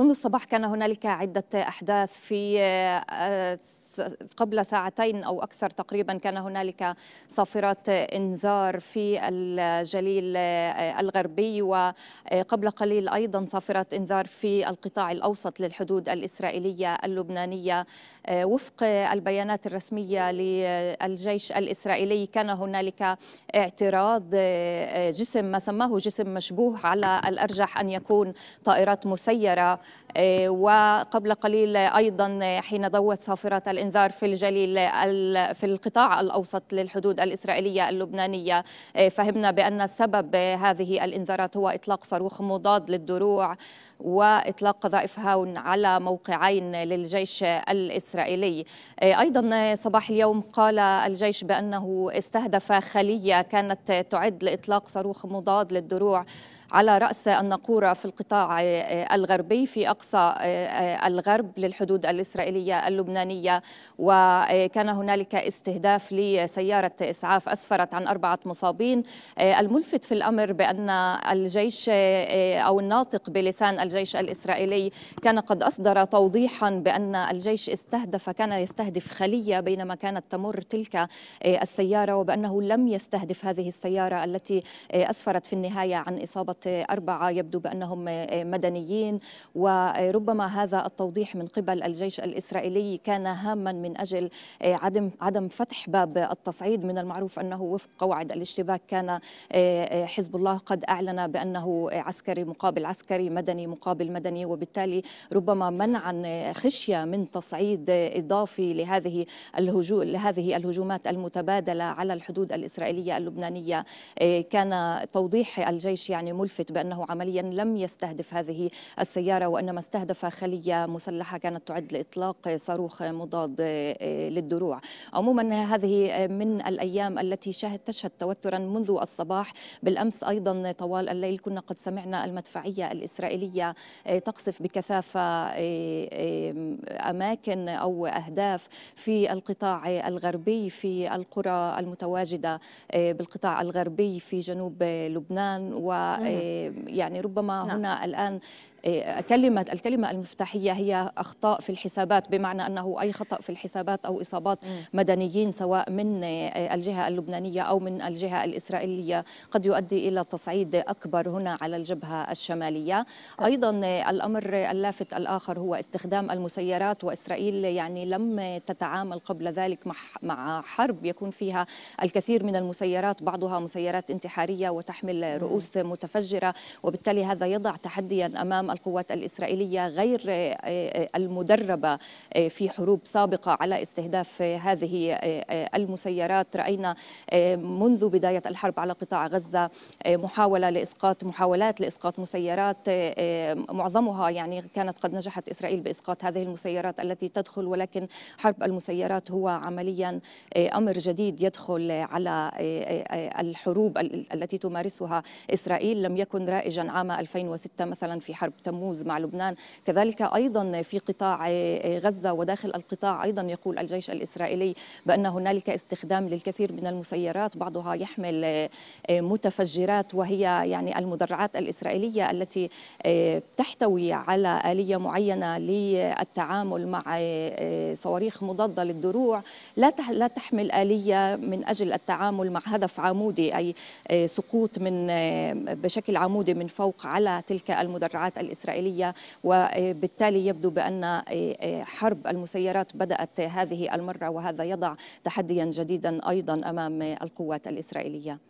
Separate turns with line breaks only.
منذ الصباح كان هنالك عدة أحداث في آه، آه، قبل ساعتين أو أكثر تقريبا كان هنالك صافرات إنذار في الجليل الغربي وقبل قليل أيضا صافرات إنذار في القطاع الأوسط للحدود الإسرائيلية اللبنانية وفق البيانات الرسمية للجيش الإسرائيلي كان هنالك اعتراض جسم ما سماه جسم مشبوه على الأرجح أن يكون طائرات مسيرة وقبل قليل أيضا حين ضوت صافرات الإنذار في الجليل في القطاع الأوسط للحدود الإسرائيلية اللبنانية آه، فهمنا بأن سبب هذه الإنذارات هو إطلاق صاروخ مضاد للدروع وإطلاق قذائف هاون على موقعين للجيش الإسرائيلي آه، أيضا آه، صباح اليوم قال الجيش بأنه استهدف خلية كانت تعد لإطلاق صاروخ مضاد للدروع على رأس النقورة في القطاع الغربي في أقصى الغرب للحدود الإسرائيلية اللبنانية وكان هنالك استهداف لسيارة إسعاف أسفرت عن أربعة مصابين آه، الملفت في الأمر بأن الجيش آه، أو الناطق بلسان الجيش الإسرائيلي كان قد أصدر توضيحا بأن الجيش استهدف كان يستهدف خلية بينما كانت تمر تلك آه، السيارة وبأنه لم يستهدف هذه السيارة التي أسفرت في النهاية عن إصابة أربعة يبدو بأنهم مدنيين وربما هذا التوضيح من قبل الجيش الإسرائيلي كان هاما عاما من أجل آه، عدم عدم فتح باب التصعيد من المعروف أنه وفق قواعد الاشتباك كان آه، آه، حزب الله قد أعلن بأنه عسكري مقابل عسكري مدني مقابل مدني وبالتالي ربما منعا خشية من تصعيد إضافي لهذه الهجوم لهذه الهجومات المتبادلة على الحدود الإسرائيلية اللبنانية كان توضيح الجيش يعني ملفت بأنه عمليا لم يستهدف هذه السيارة وإنما استهدف خلية مسلحة كانت تعد لإطلاق صاروخ مضاد المفرط آه، آه، للدروع عموما هذه آه، من الأيام التي تشهد توترا منذ الصباح بالأمس أيضا طوال الليل كنا قد سمعنا المدفعية الإسرائيلية تقصف بكثافة أماكن أو أهداف في القطاع الغربي في القرى المتواجدة بالقطاع الغربي في جنوب لبنان ويعني ربما نعم. هنا الآن كلمة الكلمة المفتاحية هي أخطاء في الحسابات بمعنى أنه أي خطأ في الحسابات أو إصابات مدنيين سواء من الجهة اللبنانية أو من الجهة الإسرائيلية قد يؤدي إلى تصعيد أكبر هنا على الجبهة الشمالية طيب. أيضا الأمر اللافت الآخر هو استخدام المسيرات وإسرائيل يعني لم تتعامل قبل ذلك مع حرب يكون فيها الكثير من المسيرات بعضها مسيرات انتحارية وتحمل رؤوس متفجرة وبالتالي هذا يضع تحديا أمام القوات الإسرائيلية غير آه، آه، المدربة آه، في حروب سابقة على استهداف هذه المسيرات رأينا منذ بداية الحرب على قطاع غزة محاولة لإسقاط محاولات لإسقاط مسيرات معظمها يعني كانت قد نجحت إسرائيل بإسقاط هذه المسيرات التي تدخل ولكن حرب المسيرات هو عمليا أمر جديد يدخل على الحروب التي تمارسها إسرائيل لم يكن رائجا عام 2006 مثلا في حرب تموز مع لبنان كذلك أيضا في قطاع غزة وداخل القطاع أيضا يقول الجيش الإسرائيلي بأن هنالك استخدام للكثير من المسيرات بعضها يحمل متفجرات وهي يعني المدرعات الإسرائيلية التي تحتوي على آلية معينة للتعامل مع صواريخ مضادة للدروع لا لا تحمل آلية من أجل التعامل مع هدف عمودي أي سقوط من بشكل عمودي من فوق على تلك المدرعات الإسرائيلية الإسرائيلية وبالتالي يبدو بأن إيه، إيه، حرب المسيرات بدأت هذه المرة وهذا يضع تحديا جديدا أيضا أمام القوات الإسرائيلية